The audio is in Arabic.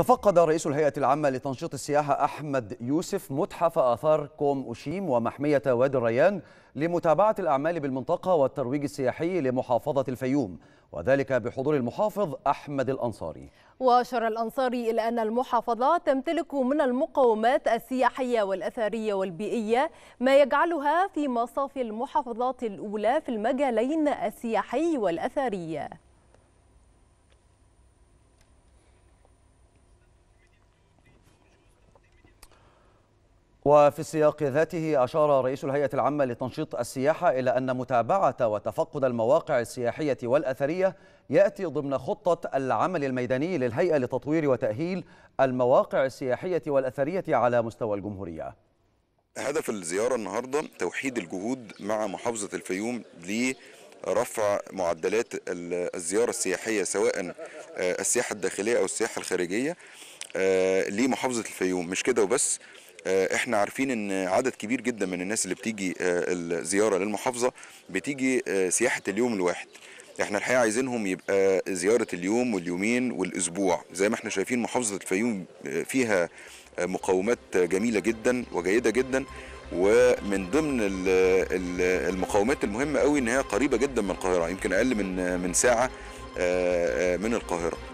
تفقد رئيس الهيئة العامة لتنشيط السياحة أحمد يوسف متحف آثار كوم أوشيم ومحمية وادي الريان لمتابعة الأعمال بالمنطقة والترويج السياحي لمحافظة الفيوم وذلك بحضور المحافظ أحمد الأنصاري وأشار الأنصاري إلى أن المحافظة تمتلك من المقومات السياحية والأثرية والبيئية ما يجعلها في مصاف المحافظات الأولى في المجالين السياحي والأثري وفي السياق ذاته أشار رئيس الهيئة العامة لتنشيط السياحة إلى أن متابعة وتفقد المواقع السياحية والأثرية يأتي ضمن خطة العمل الميداني للهيئة لتطوير وتأهيل المواقع السياحية والأثرية على مستوى الجمهورية هدف الزيارة النهاردة توحيد الجهود مع محافظة الفيوم لرفع معدلات الزيارة السياحية سواء آه، السياحة الداخلية أو السياحة الخارجية آه، لمحافظة الفيوم مش كده وبس آه، احنا عارفين ان عدد كبير جدا من الناس اللي بتيجي آه، الزياره للمحافظه بتيجي آه، سياحه اليوم الواحد احنا الحقيقه عايزينهم يبقى زياره اليوم واليومين والاسبوع زي ما احنا شايفين محافظه الفيوم فيها مقومات جميله جدا وجيده جدا ومن ضمن المقومات المهمه قوي ان هي قريبه جدا من القاهره يمكن اقل من من ساعه من القاهره